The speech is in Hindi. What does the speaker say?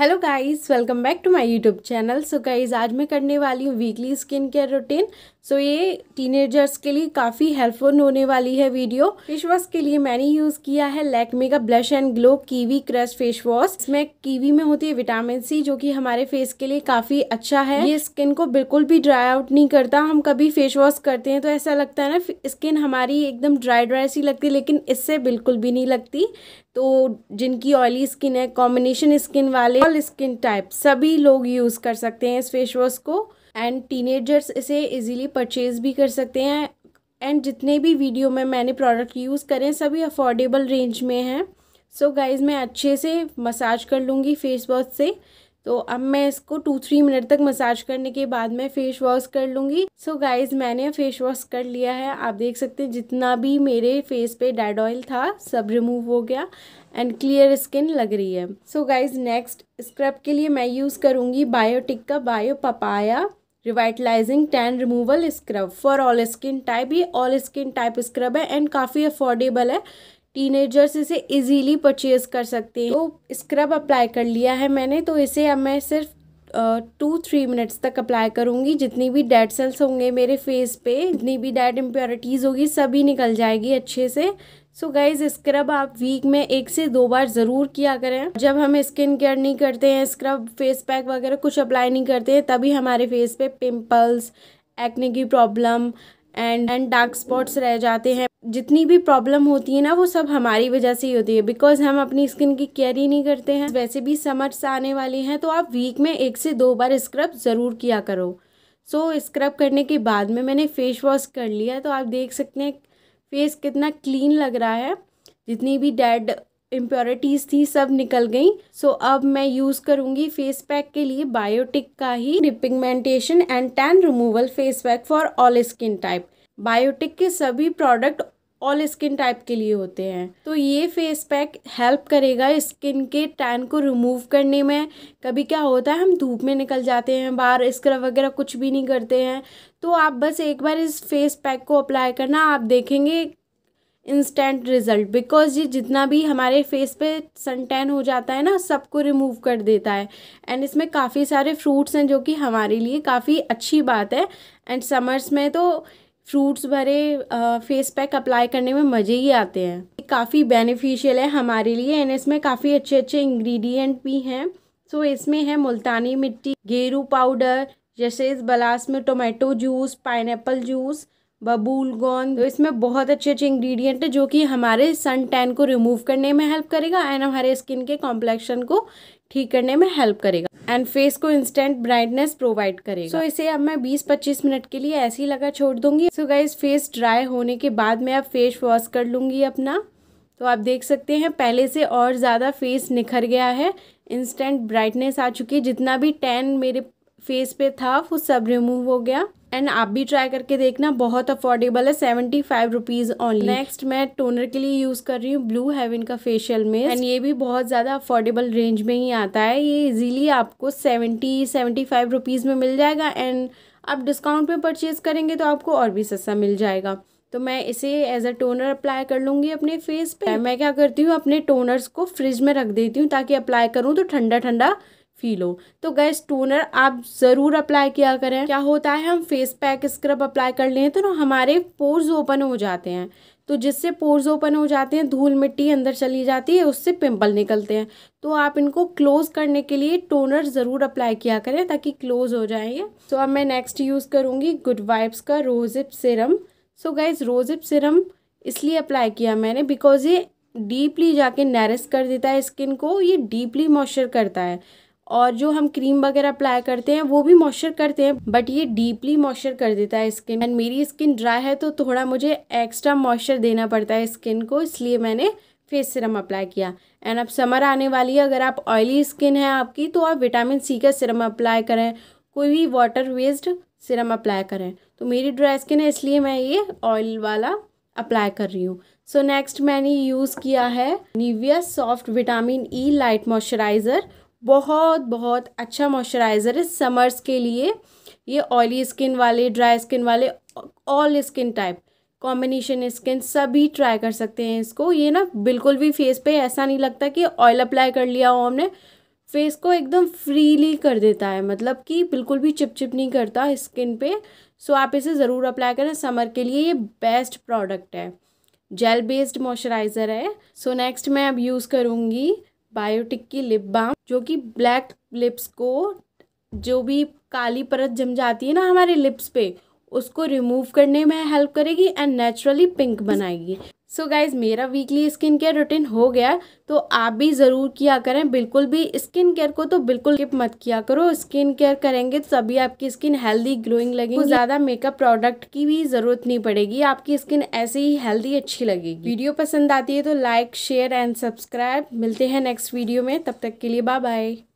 hello guys welcome back to my YouTube channel so guys आज मैं करने वाली हूँ weekly skin care routine so ये टीनेजर्स के लिए काफ़ी हेल्पफुल होने वाली है वीडियो फेस वॉश के लिए मैंने यूज़ किया है लैकमे का blush and glow kiwi crush face wash इसमें कीवी में होती है विटामिन सी जो कि हमारे फेस के लिए काफ़ी अच्छा है ये स्किन को बिल्कुल भी ड्राई आउट नहीं करता हम कभी फेस वॉश करते हैं तो ऐसा लगता है ना स्किन हमारी एकदम ड्राई ड्राई सी लगती है लेकिन इससे बिल्कुल भी नहीं लगती तो जिनकी ऑयली स्किन है कॉम्बिनेशन स्किन वाले ऑल स्किन टाइप सभी लोग यूज़ कर सकते हैं इस फेस वॉश को एंड टीनेजर्स इसे इजीली परचेज भी कर सकते हैं एंड जितने भी वीडियो में मैंने प्रोडक्ट यूज़ करें सभी अफोर्डेबल रेंज में हैं सो so गाइज़ मैं अच्छे से मसाज कर लूँगी फेस वॉश से तो अब मैं इसको टू थ्री मिनट तक मसाज करने के बाद मैं फ़ेस वॉश कर लूँगी सो so गाइज मैंने फ़ेस वॉश कर लिया है आप देख सकते हैं जितना भी मेरे फेस पे डेड ऑयल था सब रिमूव हो गया एंड क्लियर स्किन लग रही है सो गाइज नेक्स्ट स्क्रब के लिए मैं यूज़ करूँगी बायोटिक का bio papaya revitalizing tan removal scrub for all skin type ये ऑल स्किन टाइप स्क्रब है एंड काफ़ी अफोर्डेबल है टीनेजर्स इसे इजीली परचेज कर सकते हैं तो स्क्रब अप्लाई कर लिया है मैंने तो इसे अब मैं सिर्फ टू थ्री मिनट्स तक अप्लाई करूँगी जितनी भी डेड सेल्स होंगे मेरे फेस पे जितनी भी डेड इम्प्योरिटीज़ होगी सभी निकल जाएगी अच्छे से सो गाइज स्क्रब आप वीक में एक से दो बार ज़रूर किया करें जब हम स्किन केयर नहीं करते हैं स्क्रब फेस पैक वगैरह कुछ अप्लाई नहीं करते हैं तभी हमारे फेस पे पिम्पल्स एक्ने की problem and and dark spots रह जाते हैं जितनी भी प्रॉब्लम होती है ना वो सब हमारी वजह से ही होती है बिकॉज हम अपनी स्किन की केयर ही नहीं करते हैं वैसे भी समर्स आने वाले हैं तो आप वीक में एक से दो बार स्क्रब ज़रूर किया करो सो so, स्क्रब करने के बाद में मैंने फेस वॉश कर लिया तो आप देख सकते हैं फेस कितना क्लीन लग रहा है जितनी भी डेड इम्प्योरिटीज़ थी सब निकल गई सो so, अब मैं यूज़ करूँगी फेस पैक के लिए बायोटिक का ही repigmentation and tan removal face pack for all skin type Biotique के सभी प्रोडक्ट ऑल स्किन टाइप के लिए होते हैं तो ये फेस पैक हेल्प करेगा स्किन के टैन को रिमूव करने में कभी क्या होता है हम धूप में निकल जाते हैं बाहर स्क्रब वगैरह कुछ भी नहीं करते हैं तो आप बस एक बार इस फेस पैक को अप्लाई करना आप देखेंगे इंस्टेंट रिजल्ट बिकॉज ये जितना भी हमारे फेस पे सन टैन हो जाता है ना सबको रिमूव कर देता है एंड इसमें काफ़ी सारे फ्रूट्स हैं जो कि हमारे लिए काफ़ी अच्छी बात है एंड समर्स में तो फ्रूट्स भरे फेस पैक अप्लाई करने में मज़े ही आते हैं काफ़ी बेनिफिशियल है हमारे लिए एंड इसमें काफ़ी अच्छे अच्छे इंग्रेडिएंट भी हैं सो so, इसमें है मुल्तानी मिट्टी गेरू पाउडर जैसे इस बलास में टोमेटो जूस पाइनएप्पल जूस बबूल गोंद तो इसमें बहुत अच्छे अच्छे इंग्रेडिएंट है जो कि हमारे सन टैन को रिमूव करने में हेल्प करेगा एंड हमारे स्किन के कॉम्प्लेक्शन को ठीक करने में हेल्प करेगा एंड फेस को इंस्टेंट ब्राइटनेस प्रोवाइड करेगा सो so, इसे अब मैं 20-25 मिनट के लिए ऐसे ही लगा छोड़ दूंगी सो गाइज फेस ड्राई होने के बाद मैं अब फेस वॉश कर लूँगी अपना तो आप देख सकते हैं पहले से और ज़्यादा फेस निखर गया है इंस्टेंट ब्राइटनेस आ चुकी है जितना भी टैन मेरे फेस पे था वो सब रिमूव हो गया एंड आप भी ट्राई करके देखना बहुत अफोर्डेबल है seventy five rupees only next मैं टोनर के लिए यूज़ कर रही हूँ ब्लू हेवन का फेशियल में एंड ये भी बहुत ज़्यादा अफोर्डेबल रेंज में ही आता है ये इजीली आपको सेवेंटी सेवेंटी फाइव रुपीज़ में मिल जाएगा एंड आप डिस्काउंट पे परचेज़ करेंगे तो आपको और भी सस्ता मिल जाएगा तो मैं इसे एज अ टोनर अप्लाई कर लूँगी अपने फेस पे मैं क्या करती हूँ अपने टोनर्स को फ्रिज में रख देती हूँ ताकि अप्लाई करूँ तो ठंडा ठंडा फील हो तो गैस टोनर आप ज़रूर अप्लाई किया करें क्या होता है हम फेस पैक स्क्रब अप्लाई कर लें तो ना हमारे पोर्स ओपन हो जाते हैं तो जिससे पोर्स ओपन हो जाते हैं धूल मिट्टी अंदर चली जाती है उससे पिंपल निकलते हैं तो आप इनको क्लोज करने के लिए टोनर ज़रूर अप्लाई किया करें ताकि क्लोज हो जाए ये तो अब मैं नेक्स्ट यूज़ करूँगी गुड वाइब्स का rosehip serum so guys rosehip serum इसलिए अप्लाई किया मैंने बिकॉज ये डीपली जाके नरिस कर देता है स्किन को ये डीपली मॉइस्चर करता है और जो हम क्रीम वगैरह अप्लाई करते हैं वो भी मॉइस्चर करते हैं बट ये डीपली मॉइस्चर कर देता है स्किन एंड मेरी स्किन ड्राई है तो थोड़ा मुझे एक्स्ट्रा मॉइस्चर देना पड़ता है स्किन को इसलिए मैंने फेस सिरम अप्लाई किया एंड अब समर आने वाली है अगर आप ऑयली स्किन है आपकी तो आप विटामिन सी का सिरम अप्लाई करें कोई भी वाटर वेस्ड सिरम अप्लाई करें तो मेरी ड्राई स्किन है इसलिए मैं ये ऑयल वाला अप्लाई कर रही हूँ सो नेक्स्ट मैंने यूज़ किया है Nivea soft vitamin E light moisturizer बहुत बहुत अच्छा मॉइस्चराइज़र है समर्स के लिए ये ऑयली स्किन वाले ड्राई स्किन वाले all skin type combination skin सभी ट्राई कर सकते हैं इसको ये ना बिल्कुल भी फेस पे ऐसा नहीं लगता कि ऑयल अप्लाई कर लिया हो हमने फेस को एकदम फ्रीली कर देता है मतलब कि बिल्कुल भी चिपचिप नहीं करता स्किन पे सो आप इसे ज़रूर अप्लाई करें समर के लिए ये बेस्ट प्रोडक्ट है जेल बेस्ड मॉइस्चराइज़र है सो नेक्स्ट मैं अब यूज़ करूँगी बायोटिक की लिप बाम जो कि ब्लैक लिप्स को जो भी काली परत जम जाती है ना हमारे लिप्स पे उसको रिमूव करने में हेल्प करेगी एंड नेचुरली पिंक बनाएगी सो so गाइज़ मेरा वीकली स्किन केयर रूटीन हो गया तो आप भी ज़रूर किया करें बिल्कुल भी स्किन केयर को तो बिल्कुल किप मत किया करो स्किन केयर करेंगे तो सभी आपकी स्किन हेल्दी ग्लोइंग लगेगी तो ज़्यादा मेकअप प्रोडक्ट की भी ज़रूरत नहीं पड़ेगी आपकी स्किन ऐसे ही हेल्दी अच्छी लगेगी वीडियो पसंद आती है तो लाइक शेयर एंड सब्सक्राइब मिलते हैं नेक्स्ट वीडियो में तब तक के लिए बाय बाय